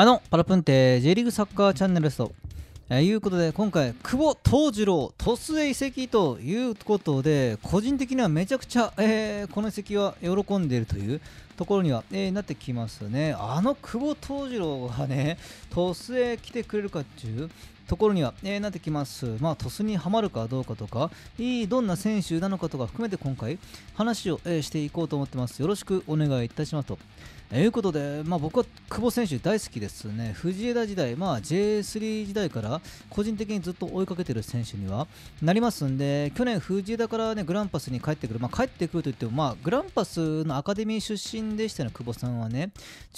あのパラプンテ J リーグサッカーチャンネルですと、えー、いうことで今回久保藤次郎鳥栖へ移籍ということで個人的にはめちゃくちゃ、えー、この移籍は喜んでいるというところには、えー、なってきますねあの久保藤次郎がね鳥栖へ来てくれるかっていうところには、えー、なってきます。まあ、トスにはまるかどうかとか、いいどんな選手なのかとか含めて今回話を、えー、していこうと思ってます。よろしくお願いいたしますと。えいうことで、まあ、僕は久保選手大好きですね、藤枝時代、まあ、J3 時代から個人的にずっと追いかけてる選手にはなりますんで、去年、藤枝から、ね、グランパスに帰ってくる、まあ、帰ってくるといっても、まあ、グランパスのアカデミー出身でしたね、久保さんはね。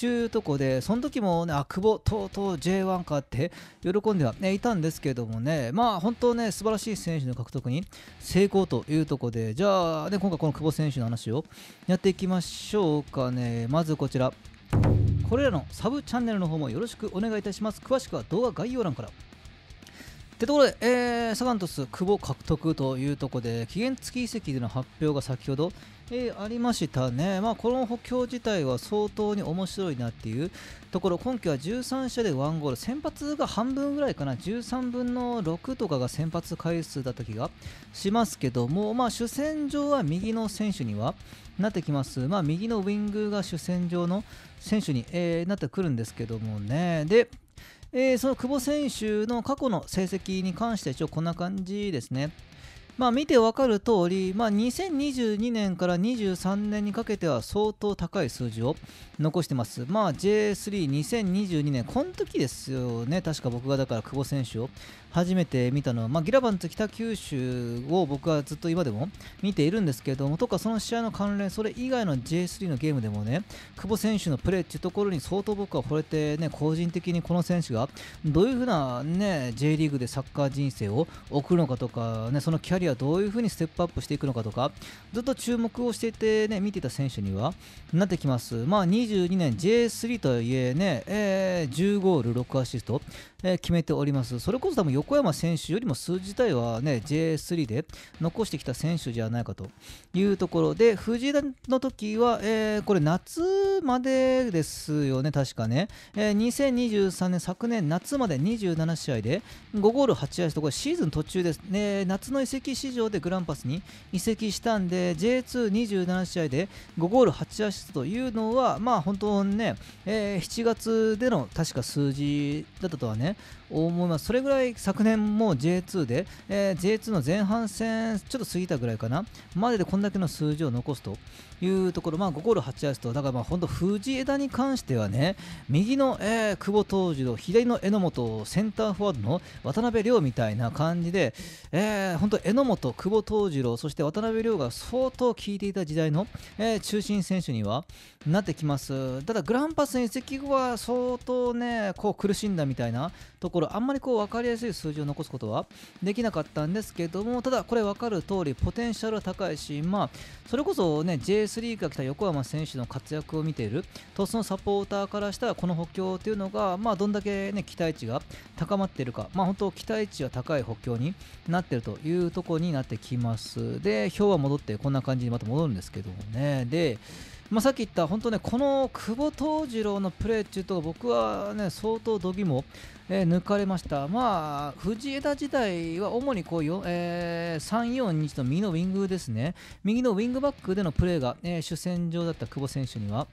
うとこで、その時もね、あ久保、とうとう J1 かって喜んでは、ね、いたんですけどもね、まあ、本当ね、素晴らしい選手の獲得に成功というところで、じゃあ、ね、今回、この久保選手の話をやっていきましょうかね。まずこちららこれらのサブチャンネルの方もよろしくお願いいたします詳しくは動画概要欄からってところで、えー、サガントス久保獲得というところで期限付き移籍での発表が先ほど、えー、ありましたね、まあ、この補強自体は相当に面白いなっていうところ今季は13社で1ゴール先発が半分ぐらいかな13分の6とかが先発回数だった気がしますけども、まあ、主戦場は右の選手にはなってきます、まあ、右のウイングが主戦場の選手に、えー、なってくるんですけどもね。でえー、その久保選手の過去の成績に関して一応こんな感じですね。まあ、見て分かる通り、まあ、2022年から23年にかけては相当高い数字を残してます。まあ、J32022 年、この時ですよね、確か僕がだから久保選手を初めて見たのは、まあ、ギラバンツ北九州を僕はずっと今でも見ているんですけれども、とかその試合の関連、それ以外の J3 のゲームでもね、久保選手のプレーっていうところに相当僕は惚れて、ね、個人的にこの選手がどういうふうな、ね、J リーグでサッカー人生を送るのかとか、ね、そのキャリアはどういうふうにステップアップしていくのかとか、ずっと注目をしていて、ね、見ていた選手にはなってきます。まあ、22年 J3 とはいえね、えー、10ゴール、6アシスト、えー、決めております。それこそ多分横山選手よりも数自体はね、J3 で残してきた選手じゃないかというところで、藤田の時は、えー、これ夏までですよね、確かね。えー、2023年、昨年夏まで27試合で5ゴール8アシスト、これシーズン途中ですね、夏の移籍籍市場でグランパスに移籍したんで J227 試合で5ゴール8アシストというのはまあ本当にね、えー、7月での確か数字だったとはね思いますそれぐらい昨年も J2 で、えー、J2 の前半戦ちょっと過ぎたぐらいかなまででこんだけの数字を残すというところまあ5ゴール8アシストだからまあ本当藤枝に関してはね右の、えー、久保東次郎左の榎本センターフォワードの渡辺亮みたいな感じで、えー、本榎本、久保藤次郎、そして渡辺亮が相当効いていた時代の、えー、中心選手にはなってきます。ただ、グランパスに移籍後は相当ね、こう苦しんだみたいなところ、あんまりこう分かりやすい数字を残すことはできなかったんですけども、ただ、これ分かる通り、ポテンシャルは高いし、まあ、それこそね、J3 が来た横山選手の活躍を見ている、鳥栖のサポーターからしたら、この補強というのが、まあ、どんだけね、期待値が高まっているか、まあ、本当、期待値は高い補強になっているというところこになってきますで表は戻ってこんな感じにまた戻るんですけどもねで、まあ、さっき言った本当ねこの久保藤次郎のプレーっていうと僕はね相当度肝、えー、抜かれましたまあ藤枝時代は主にこうよ、えー、342の右のウィングですね右のウィングバックでのプレーが、えー、主戦場だった久保選手には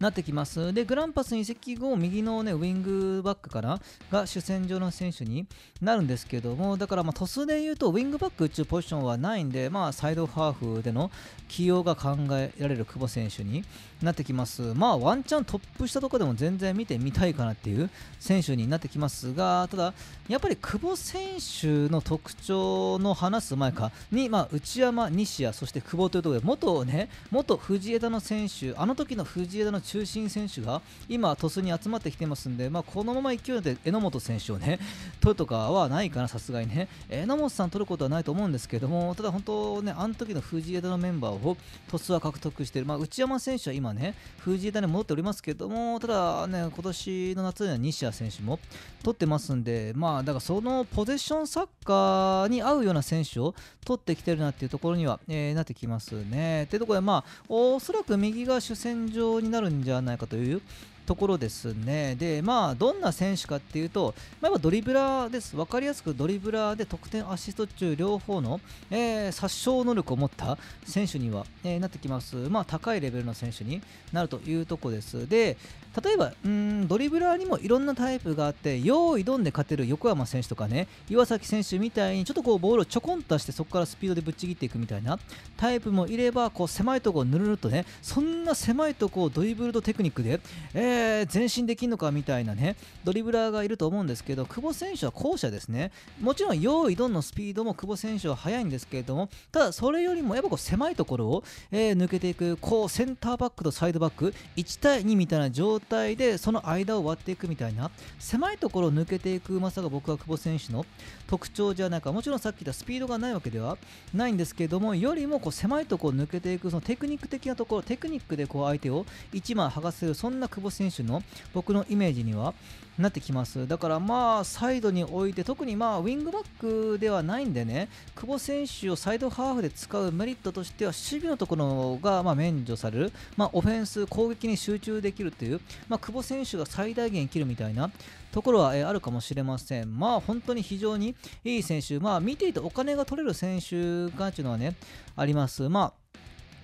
なってきます。で、グランパスに移籍後、右の、ね、ウィングバックからが主戦場の選手になるんですけども、だからまあトスで言うと、ウィングバックっていうポジションはないんで、まあ、サイドハーフでの起用が考えられる久保選手になってきます。まあ、ワンチャントップしたとろでも全然見てみたいかなっていう選手になってきますが、ただ、やっぱり久保選手の特徴の話す前かに、まあ、内山、西矢、そして久保というところで、元ね、元藤枝の選手、あの時の藤枝の中心選手が今、鳥栖に集まってきてますんで、まあ、このまま勢いで榎本選手をね 取るとかはないかな、さすがにね。榎本さん取ることはないと思うんですけども、ただ本当ね、あの時の藤枝のメンバーを鳥栖は獲得している、まあ、内山選手は今ね、藤枝に戻っておりますけども、ただね、今年の夏には西矢選手も取ってますんで、まあ、だからそのポゼッションサッカーに合うような選手を取ってきてるなっていうところには、えー、なってきますね。というところで、まあ、おそらく右が主戦場になるんじゃないかというところですね。で、まあ、どんな選手かっていうと、まあ、ドリブラーです。分かりやすくドリブラーで得点、アシスト中両方の、えー、殺傷能力を持った選手には、えー、なってきます。まあ、高いレベルの選手になるというとこです。で、例えば、うんドリブラーにもいろんなタイプがあって、よう挑んで勝てる横山選手とかね、岩崎選手みたいに、ちょっとこうボールをちょこんとして、そこからスピードでぶっちぎっていくみたいなタイプもいれば、こう狭いところをぬるるとね、そんな狭いとこをドリブルとテクニックで、えー前進できるのかみたいなねドリブラーがいると思うんですけど久保選手は後者ですねもちろん用意どんのスピードも久保選手は速いんですけれどもただそれよりもやっぱこう狭いところを、えー、抜けていくこうセンターバックとサイドバック1対2みたいな状態でその間を割っていくみたいな狭いところを抜けていくうまさが僕は久保選手の特徴じゃないかもちろんさっき言ったスピードがないわけではないんですけどもよりもこう狭いところを抜けていくそのテクニック的なところテクニックでこう相手を1枚剥がせるそんな久保選手選手の僕のイメージにはなってきますだからまあサイドに置いて特にまあウィングバックではないんでね久保選手をサイドハーフで使うメリットとしては守備のところがま免除される、まあ、オフェンス攻撃に集中できるという、まあ、久保選手が最大限生きるみたいなところは、えあるかもしれませんまあ本当に非常にいい選手まあ見ていてお金が取れる選手がというのはねありますまあ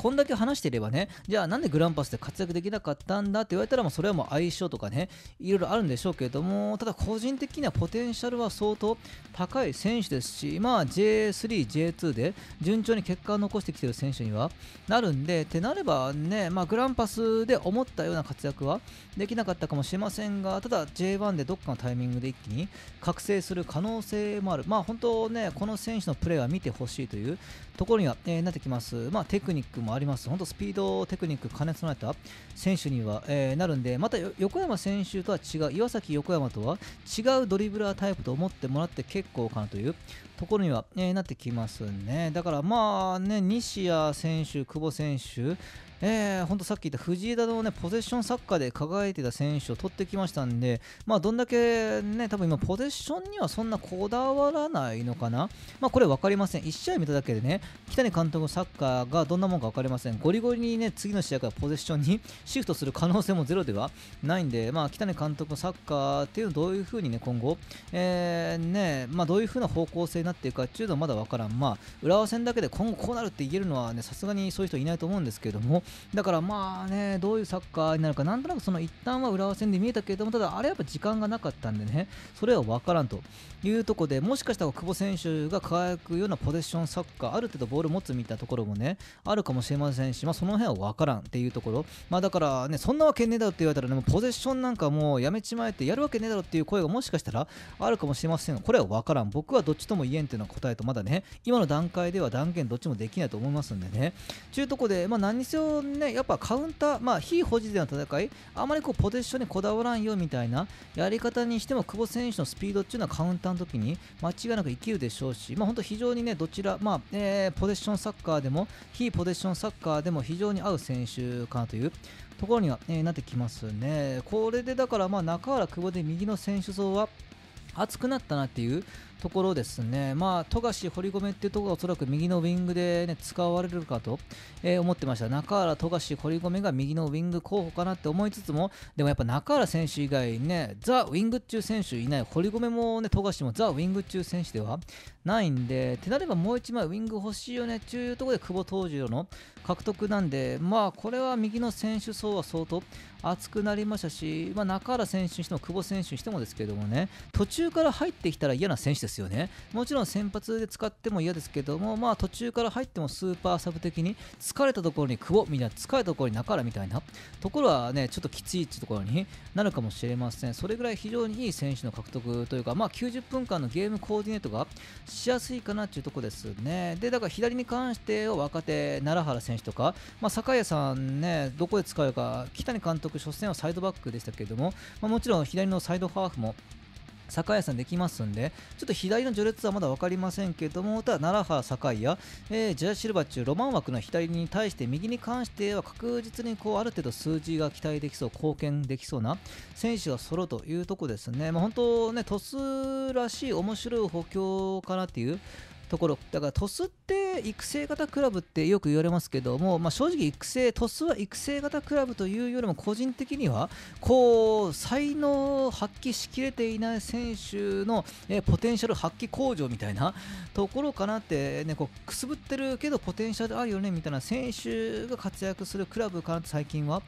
こんだけ話してればねじゃあなんでグランパスで活躍できなかったんだって言われたらもうそれはもう相性とかねいろいろあるんでしょうけれどもただ個人的にはポテンシャルは相当高い選手ですしまあ J3、J2 で順調に結果を残してきてる選手にはなるんでってなればね、まあ、グランパスで思ったような活躍はできなかったかもしれませんがただ J1 でどっかのタイミングで一気に覚醒する可能性もあるまあ本当ねこの選手のプレーは見てほしいというところには、えー、なってきますまあテクニックもあります、本当スピード、テクニック兼ね備えた選手には、えー、なるんで、また横山選手とは違う、岩崎横山とは違うドリブラータイプと思ってもらって結構かなというところには、えー、なってきますね。だからまあね、西矢選手、久保選手、えー、ほんとさっき言った藤枝のね、ポゼッションサッカーで輝いてた選手を取ってきましたんで、まあ、どんだけね、多分今、ポゼッションにはそんなこだわらないのかな。まあ、これ分かりません。1試合見ただけでね、北谷監督のサッカーがどんなもんか分かりません。ゴリゴリにね、次の試合からポゼッションにシフトする可能性もゼロではないんで、まあ、北谷監督のサッカーっていうのどういうふうにね、今後、えー、ね、まあ、どういうふうな方向性になっていくかっていうのはまだ分からん。まあ、浦和戦だけで今後こうなるって言えるのはね、さすがにそういう人いないと思うんですけども、だからまあね、どういうサッカーになるか、なんとなくその一旦は裏合わせで見えたけれども、ただあれやっぱ時間がなかったんでね、それは分からんというとこで、もしかしたら久保選手が輝くようなポゼッションサッカー、ある程度ボール持つみたいなところもね、あるかもしれませんし、まあ、その辺は分からんっていうところ、まあ、だからね、そんなわけねえだろって言われたら、ね、もポゼッションなんかもうやめちまえて、やるわけねえだろっていう声がもしかしたらあるかもしれませんこれは分からん。僕はどっちとも言えんっていうのは答えと、まだね、今の段階では断言どっちもできないと思いますんでね。ちゅうとこで、まあ、何にせよとね、やっぱカウンター、まあ、非保持での戦い、あまりこうポゼッションにこだわらんよみたいなやり方にしても、久保選手のスピードっていうのはカウンターの時に間違いなく生きるでしょうし、まあ、本当、非常にね、どちら、まあえー、ポゼッションサッカーでも、非ポゼッションサッカーでも非常に合う選手かなという。ところには、えー、なってきますね。これでだから、まあ、中原久保で右の選手層は熱くなったなっていうところですね、まあ、富樫、堀米っていうところがおそらく右のウィングで、ね、使われるかと、えー、思ってました、中原、富樫、堀米が右のウィング候補かなって思いつつも、でもやっぱ中原選手以外ね、ザ・ウィング中選手いない、堀米もね、富樫もザ・ウィング中選手ではないんで、ってなればもう1枚ウィング欲しいよねっていうところで久保東次郎の獲得なんで、まあ、これは右の選手層は相当厚くなりましたし、まあ、中原選手にしても久保選手にしてもですけどもね、途中から入ってきたら嫌な選手ですよね。もちろん先発で使っても嫌ですけども、まあ途中から入ってもスーパーサブ的に、疲れたところに久保みたいな、疲れたところに中原みたいなところはね、ちょっときついってところになるかもしれません。それぐらい非常にいい選手の獲得というか、まあ90分間のゲームコーディネートがしやすいかなっていうところですね。で、だから左に関しては若手、奈良原選手とか、まあ坂谷さんね、どこで使うか、北谷監督、初戦はサイドバックでしたけれども、まあ、もちろん左のサイドハーフも酒屋さんできますんで、ちょっと左の序列はまだ分かりませんけども、ただ奈良派酒屋、えー、ジャシルバ中ロマン枠の左に対して右に関しては確実にこうある程度数字が期待できそう、貢献できそうな選手が揃うというとこですね。まあ、本当ね、トスらしい面白い補強かなっていうところだから鳥栖って育成型クラブってよく言われますけども、まあ、正直育成鳥栖は育成型クラブというよりも個人的にはこう才能を発揮しきれていない選手の、えポテンシャル発揮向上みたいなところかなって、ね、こうくすぶってるけどポテンシャルあるよねみたいな選手が活躍するクラブかなって最近は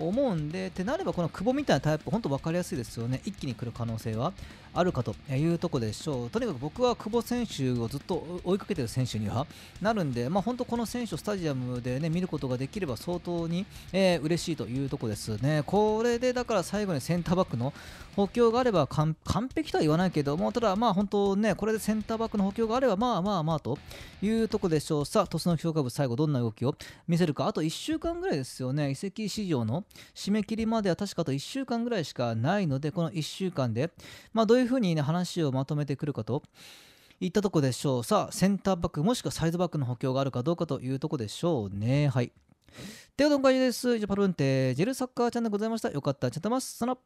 思うんで、ってなればこの久保みたいなタイプ、本当分かりやすいですよね、一気に来る可能性はあるかというとこでしょう、とにかく僕は久保選手をずっと追いかけてる選手にはなるんで、まあ、本当この選手をスタジアムで、ね、見ることができれば相当に、えー、嬉しいというとこですね、これでだから最後にセンターバックの補強があれば完璧とは言わないけども、ただまあ本当ね、これでセンターバックの補強があれば、まあまあまあというとこでしょう、さあ、鳥栖の評価部、最後、どんな動きを見せるか、あと1週間ぐらいですよね、移籍市場の締め切りまでは確かと1週間ぐらいしかないので、この1週間で、まあ、どういうふうに、ね、話をまとめてくるかと。いったとこでしょう。さあ、センターバックもしくはサイドバックの補強があるかどうかというとこでしょうね。はい。では、どんかいです。以上、パルンテ、ジェルサッカーチャンネルございました。よかったら、チャンネます。録。